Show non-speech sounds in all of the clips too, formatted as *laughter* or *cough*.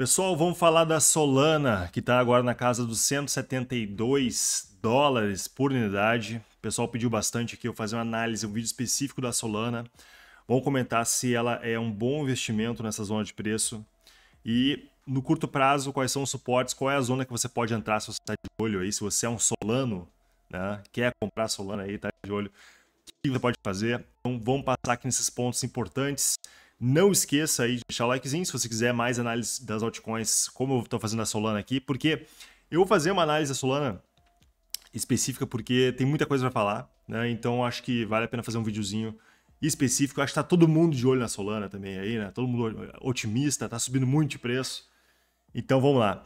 Pessoal, vamos falar da Solana, que está agora na casa dos 172 dólares por unidade. O pessoal pediu bastante aqui eu fazer uma análise, um vídeo específico da Solana. Vamos comentar se ela é um bom investimento nessa zona de preço. E no curto prazo, quais são os suportes, qual é a zona que você pode entrar se você está de olho aí, se você é um solano, né? quer comprar Solana aí, está de olho, o que você pode fazer? Então vamos passar aqui nesses pontos importantes não esqueça aí de deixar o likezinho se você quiser mais análise das altcoins, como eu estou fazendo a Solana aqui, porque eu vou fazer uma análise da Solana específica porque tem muita coisa para falar, né? Então acho que vale a pena fazer um videozinho específico. Acho que está todo mundo de olho na Solana também aí, né? Todo mundo otimista, está subindo muito de preço. Então vamos lá.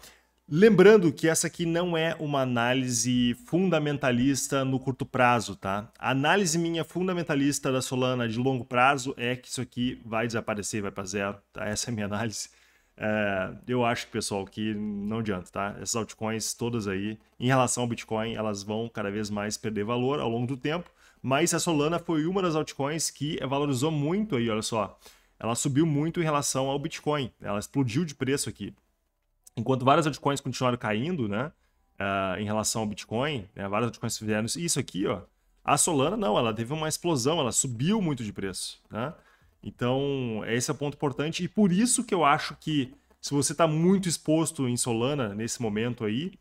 Lembrando que essa aqui não é uma análise fundamentalista no curto prazo, tá? A análise minha fundamentalista da Solana de longo prazo é que isso aqui vai desaparecer, vai para zero, tá? *laughs* Essa é a minha análise. É, eu acho, pessoal, que não adianta, tá? Essas altcoins todas aí, em relação ao Bitcoin, elas vão cada vez mais perder valor ao longo do tempo, mas a Solana foi uma das altcoins que valorizou muito aí, olha só. Ela subiu muito em relação ao Bitcoin, ela explodiu de preço aqui enquanto várias altcoins continuaram caindo, né? Uh, em relação ao Bitcoin, né, várias altcoins fizeram isso. isso aqui, ó. A Solana não, ela teve uma explosão, ela subiu muito de preço, né? Então, esse é o ponto importante e por isso que eu acho que se você está muito exposto em Solana nesse momento aí,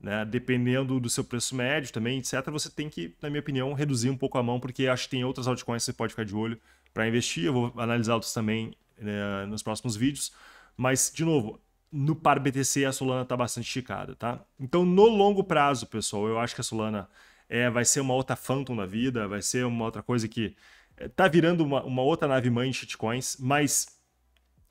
né, dependendo do seu preço médio também, etc., você tem que, na minha opinião, reduzir um pouco a mão, porque acho que tem outras altcoins que você pode ficar de olho para investir. Eu vou analisar outros também né, nos próximos vídeos. Mas, de novo, no par BTC a Solana está bastante esticada, tá? Então, no longo prazo, pessoal, eu acho que a Solana é, vai ser uma outra Phantom da vida, vai ser uma outra coisa que está é, tá virando uma, uma, outra nave mãe de shitcoins, mas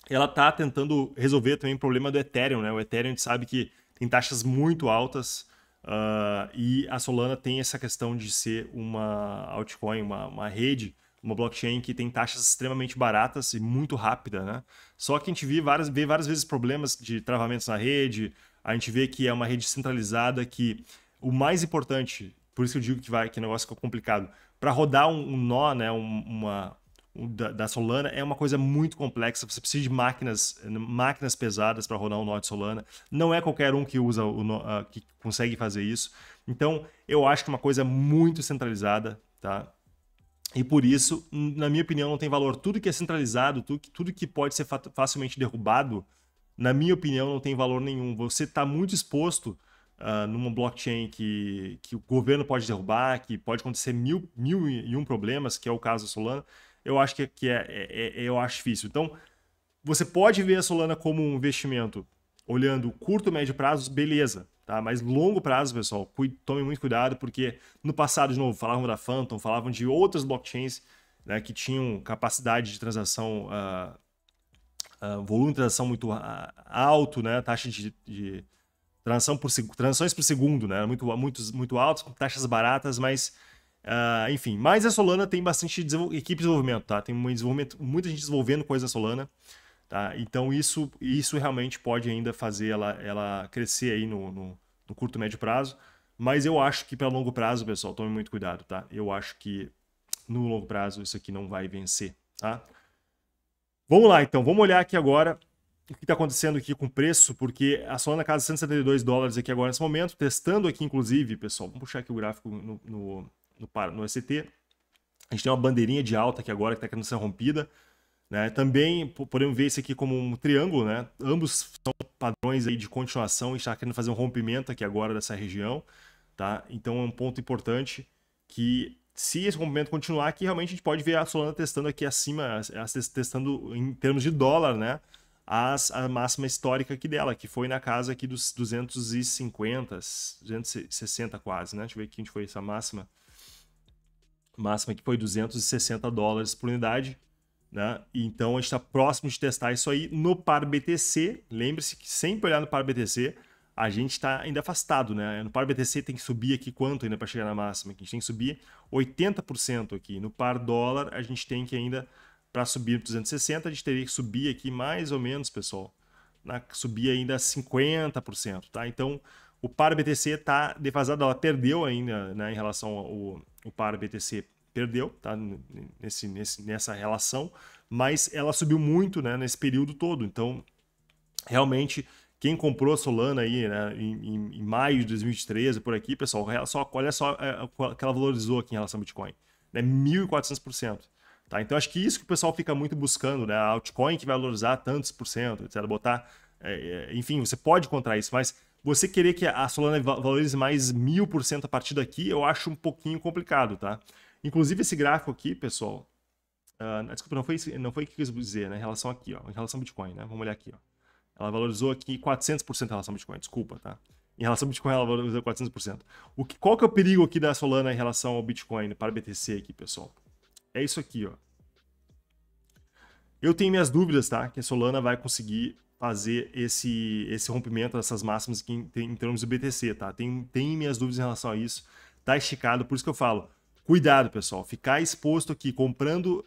ela está tentando resolver também o problema do Ethereum, né? O Ethereum a gente sabe que tem taxas muito altas uh, e a Solana tem essa questão de ser uma altcoin, uma, uma rede uma blockchain que tem taxas extremamente baratas e muito rápida, né? Só que a gente vê várias, vê várias vezes problemas de travamentos na rede, a gente vê que é uma rede centralizada que o mais importante, por isso que eu digo que vai que o negócio ficou complicado, para rodar um, um, nó, né, uma um, da, da, Solana é uma coisa muito complexa, você precisa de máquinas, máquinas pesadas para rodar um nó de Solana. Não é qualquer um que usa o nó, uh, que consegue fazer isso. Então, eu acho que é uma coisa muito centralizada, tá? E por isso, na minha opinião, não tem valor. Tudo que é centralizado, tudo que, pode ser facilmente derrubado, na minha opinião, não tem valor nenhum. Você está muito exposto uh, numa blockchain que, que o governo pode derrubar, que pode acontecer mil, mil e um problemas, que é o caso da Solana. Eu acho que, que é, é, é, é, eu acho difícil. Então, você pode ver a Solana como um investimento olhando curto, médio prazo, beleza. Tá? Mas longo prazo, pessoal, tome muito cuidado, porque no passado, de novo, falavam da Phantom, falavam de outras blockchains né, que tinham capacidade de transação, uh, uh, volume de transação muito uh, alto, né, taxa de, de transação por, transações por segundo, né, muito, muito, muito alto, taxas baratas, mas Uh, enfim, mas a Solana tem bastante equipe de desenvolvimento, tá? Tem um desenvolvimento, muita gente desenvolvendo coisa na Solana. Tá? Então isso, isso realmente pode ainda fazer ela, ela crescer aí no, no, no curto médio prazo. Mas eu acho que para longo prazo, pessoal, tome muito cuidado, tá? Eu acho que no longo prazo isso aqui não vai vencer, tá? Vamos lá, então. Vamos olhar aqui agora o que está acontecendo aqui com o preço, porque a Solana casa 172 dólares aqui agora nesse momento, testando aqui, inclusive, pessoal, vamos puxar aqui o gráfico no, no, no, no, ST. A gente tem uma bandeirinha de alta aqui agora que está querendo ser rompida. Né? Também podemos ver isso aqui como um triângulo, né? ambos são padrões aí de continuação e está querendo fazer um rompimento aqui agora dessa região. Tá? Então é um ponto importante que se esse rompimento continuar aqui, realmente a gente pode ver a Solana testando aqui acima, testando em termos de dólar, né? As, a máxima histórica aqui dela, que foi na casa aqui dos 250, 260 quase, né? Deixa eu ver aqui onde foi essa máxima. Máxima que foi 260 dólares por unidade. Né? Então a gente está próximo de testar isso aí no par BTC. Lembre-se que sempre olhar no par BTC, a gente está ainda afastado, né? No par BTC tem que subir aqui quanto ainda para chegar na máxima? A gente tem que subir 80% aqui. No par dólar, a gente tem que ainda, para subir 260, a gente teria que subir aqui mais ou menos, pessoal, na, subir ainda 50%, tá? Então o par BTC está defasado, ela perdeu ainda né, em relação ao, ao par BTC perdeu tá? nesse, nesse, nessa relação, mas ela subiu muito né, nesse período todo. Então, realmente, quem comprou a Solana aí né, em, em, maio de 2013, por aqui, pessoal, só, olha só é, o que ela valorizou aqui em relação ao Bitcoin: né, 1.400%. Tá? Então, acho que isso que o pessoal fica muito buscando, né? A altcoin que vai valorizar tantos por cento, etc. Botar. É, é enfim, você pode encontrar isso, mas você querer que a Solana valorize mais mil por cento a partir daqui, eu acho um pouquinho complicado, tá? Inclusive, esse gráfico aqui, pessoal. Uh, desculpa, não foi, não foi o que eu quis dizer, né? Em relação aqui, ó. Em relação ao Bitcoin, né? Vamos olhar aqui, ó. Ela valorizou aqui 400% em relação ao Bitcoin, desculpa, tá? Em relação ao Bitcoin, ela valorizou 400%. O que, qual que é o perigo aqui da Solana em relação ao Bitcoin para BTC aqui, pessoal? É isso aqui, ó. Eu tenho minhas dúvidas, tá? Que a Solana vai conseguir fazer esse, esse rompimento dessas máximas aqui em, em termos do BTC, tá? Tem, tem minhas dúvidas em relação a isso. Tá esticado, por isso que eu falo. Cuidado, pessoal. Ficar exposto aqui comprando,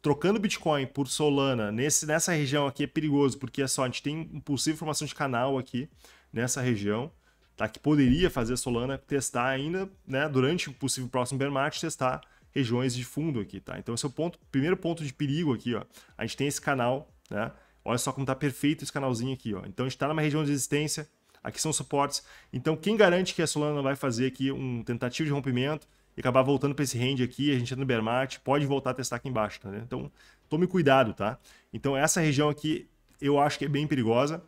trocando Bitcoin por Solana nesse, nessa região aqui é perigoso, porque é só, a gente tem um possível formação de canal aqui nessa região, tá? Que poderia fazer a Solana testar ainda, né? Durante o possível próximo bear market, testar regiões de fundo aqui, tá? Então esse é o ponto, primeiro ponto de perigo aqui, ó. A gente tem esse canal, né? Olha só como tá perfeito esse canalzinho aqui, ó. Então a gente tá numa região de resistência, aqui são suportes. Então quem garante que a Solana vai fazer aqui um tentativo de rompimento e acabar voltando para esse range aqui, a gente entra no bear market, pode voltar a testar aqui embaixo, tá? Né? Então, tome cuidado, tá? Então, essa região aqui eu acho que é bem perigosa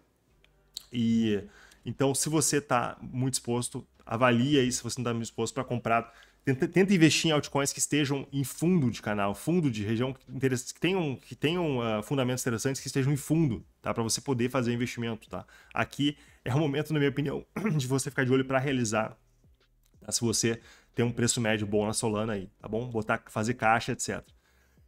e então, se você está muito exposto, avalie aí se você não está muito exposto para comprar. Tenta, tenta, investir em altcoins que estejam em fundo de canal, fundo de região, que tenham, que tenham uh, fundamentos interessantes, que estejam em fundo, tá? Para você poder fazer investimento, tá? Aqui é o momento, na minha opinião, *clears throat* de você ficar de olho para realizar. Tá? Se você ter um preço médio bom na Solana aí, tá bom? Botar, fazer caixa, etc.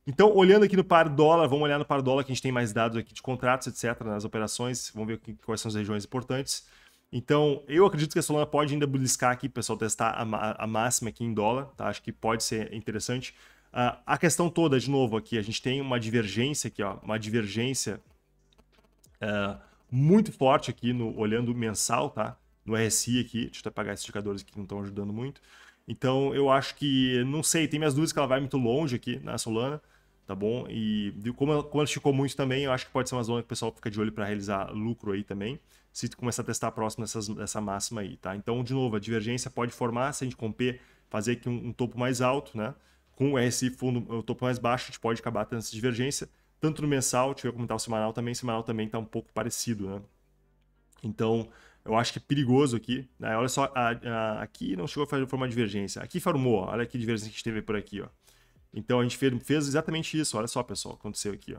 Então, olhando aqui no par dólar, vamos olhar no par dólar que a gente tem mais dados aqui de contratos, etc, nas operações, vamos ver quais são as regiões importantes. Então, eu acredito que a Solana pode ainda beliscar aqui, pessoal, testar a, a máxima aqui em dólar, tá? Acho que pode ser interessante. Uh, a questão toda, de novo, aqui, a gente tem uma divergência aqui, ó, uma divergência uh, muito forte aqui, no olhando mensal, tá? No RSI aqui, deixa eu até apagar esses indicadores aqui que não estão ajudando muito. Então eu acho que, não sei, tem minhas dúvidas que ela vai muito longe aqui na né, Solana, tá bom? E como ela, como ela esticou muito também, eu acho que pode ser uma zona que o pessoal fica de olho para realizar lucro aí também, se começar a testar próximo dessas, dessa máxima aí, tá? Então, de novo, a divergência pode formar, se a gente romper fazer aqui um, um topo mais alto, né? Com o RSI fundo, o topo mais baixo, a gente pode acabar tendo essa divergência, tanto no mensal, deixa eu comentar tá o semanal também, o semanal também está um pouco parecido, né? Então, eu acho que é perigoso aqui. Né? Olha só, a, a, aqui não chegou a fazer uma divergência. Aqui formou, olha que divergência que a gente teve por aqui. Ó. Então a gente fez, fez exatamente isso. Olha só, pessoal, aconteceu aqui. Ó.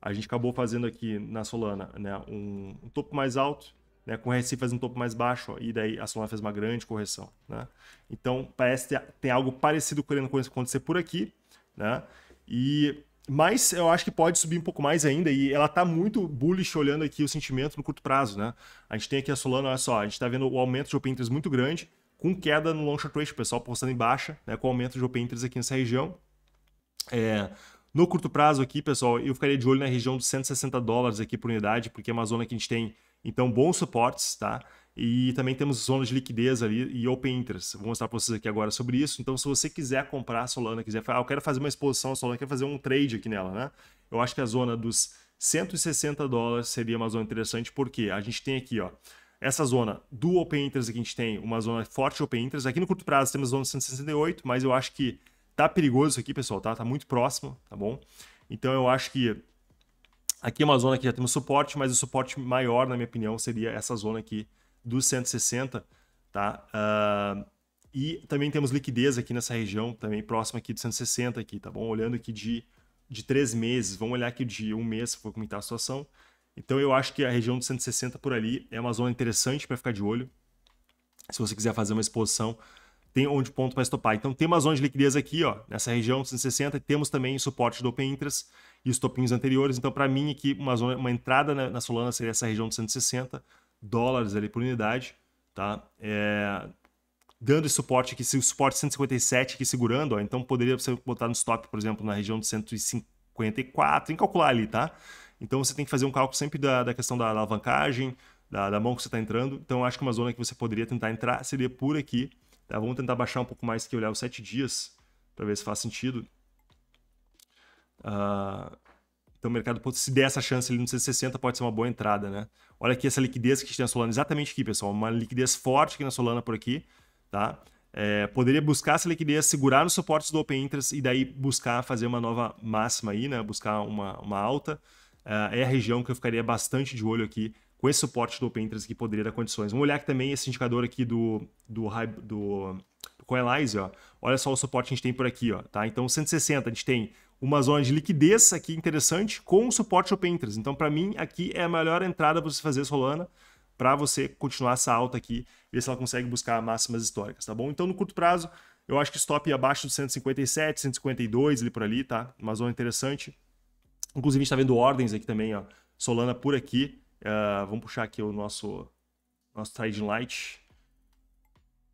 A gente acabou fazendo aqui na Solana né, um, um topo mais alto, né, com o RSI fazendo um topo mais baixo, ó, e daí a Solana fez uma grande correção. Né? Então parece que tem algo parecido querendo acontecer por aqui. Né? E mas eu acho que pode subir um pouco mais ainda e ela está muito bullish olhando aqui o sentimento no curto prazo, né? A gente tem aqui a Solana, olha só, a gente está vendo o aumento de open interest muito grande, com queda no long short ratio, o pessoal postando em baixa, né, com aumento de open interest aqui nessa região. É, no curto prazo aqui, pessoal, eu ficaria de olho na região dos 160 dólares aqui por unidade, porque é uma zona que a gente tem, então, bons suportes, tá? E também temos zonas de liquidez ali e open interest. Vou mostrar para vocês aqui agora sobre isso. Então, se você quiser comprar a Solana, quiser ah, eu quero fazer uma exposição a Solana, eu quero fazer um trade aqui nela, né? Eu acho que a zona dos 160 dólares seria uma zona interessante, porque a gente tem aqui, ó, essa zona do open interest aqui, a gente tem uma zona forte open interest. Aqui no curto prazo temos zona 168, mas eu acho que tá perigoso isso aqui, pessoal, tá? Tá muito próximo, tá bom? Então, eu acho que aqui é uma zona que já temos suporte, mas o suporte maior, na minha opinião, seria essa zona aqui, dos 160, tá? Uh, e também temos liquidez aqui nessa região, também próxima aqui dos 160 aqui, tá bom? Olhando aqui de, de três meses, vamos olhar aqui de um mês, se for comentar a situação. Então eu acho que a região dos 160 por ali é uma zona interessante para ficar de olho. Se você quiser fazer uma exposição, tem onde ponto para estopar. Então tem uma zona de liquidez aqui, ó, nessa região 160, e temos também suporte do Open Interest e os topinhos anteriores. Então para mim aqui uma zona, uma entrada na, na Solana seria essa região dos 160 dólares ali por unidade, tá? É, dando esse suporte aqui, o suporte 157 aqui segurando, ó, então poderia você botar no stop, por exemplo, na região de 154, tem calcular ali, tá? Então você tem que fazer um cálculo sempre da, da questão da, alavancagem, da, da, mão que você está entrando. Então eu acho que uma zona que você poderia tentar entrar seria por aqui. Tá? Vamos tentar baixar um pouco mais que olhar os 7 dias para ver se faz sentido. Uh, então o mercado, se der essa chance ali no 160, pode ser uma boa entrada, né? Olha aqui essa liquidez que a gente tem na Solana, exatamente aqui, pessoal. Uma liquidez forte aqui na Solana por aqui, tá? É, poderia buscar essa liquidez, segurar os suportes do Open Interest e daí buscar fazer uma nova máxima aí, né? Buscar uma, uma alta. É, é a região que eu ficaria bastante de olho aqui com esse suporte do Open Interest que poderia dar condições. Vamos olhar aqui também esse indicador aqui do, do, do, do ó. Olha só o suporte que a gente tem por aqui, ó, tá? Então, 160, a gente tem uma zona de liquidez aqui interessante com suporte open interest. Então, para mim, aqui é a melhor entrada para você fazer Solana para você continuar essa alta aqui, ver se ela consegue buscar máximas históricas, tá bom? Então, no curto prazo, eu acho que stop abaixo dos 157, 152 ali por ali, tá? Uma zona interessante. Inclusive, a gente está vendo ordens aqui também, ó. Solana por aqui. Uh, vamos puxar aqui o nosso, nosso Trading Light.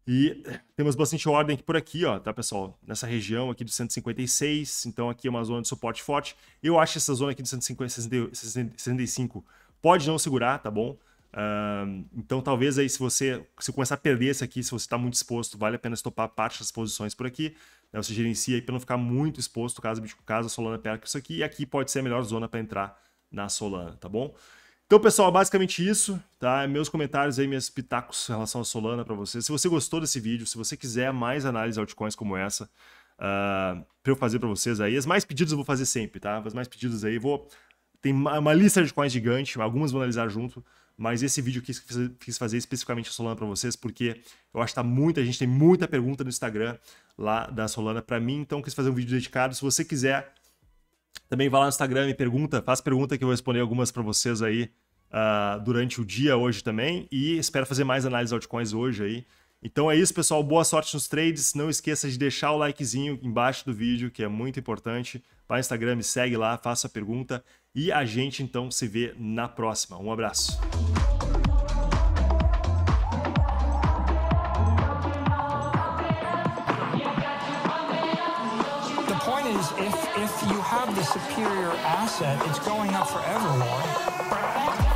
E temos bastante ordem aqui por aqui, ó, tá, pessoal? Nessa região aqui do 156, então aqui é uma zona de suporte forte. Eu acho essa zona aqui do 150, pode não segurar, tá bom? Uh, então talvez aí se você se começar a perder esse aqui, se você está muito exposto, vale a pena estopar parte das posições por aqui. Né? Você gerencia aí para não ficar muito exposto caso, caso a Solana perca isso aqui. E aqui pode ser a melhor zona para entrar na Solana, tá bom? Então, pessoal, é basicamente isso, tá? Meus comentários aí, minhas pitacos em relação à Solana para vocês. Se você gostou desse vídeo, se você quiser mais análise de altcoins como essa, uh, ah, para eu fazer para vocês aí, as mais pedidas eu vou fazer sempre, tá? As mais pedidas aí, vou tem uma lista de coins gigante, algumas vou analisar junto, mas esse vídeo eu quis, quis fazer especificamente a Solana para vocês, porque eu acho que tá muita gente, tem muita pergunta no Instagram lá da Solana para mim, então quis fazer um vídeo dedicado. Se você quiser também vai lá no Instagram e pergunta, faz pergunta que eu vou responder algumas para vocês aí uh, durante o dia hoje também. E espero fazer mais análises altcoins hoje aí. Então é isso, pessoal. Boa sorte nos trades. Não esqueça de deixar o likezinho embaixo do vídeo, que é muito importante. Vai no Instagram, me segue lá, faça a pergunta. E a gente então se vê na próxima. Um abraço. because if, if you have the superior asset, it's going up forever, Lord.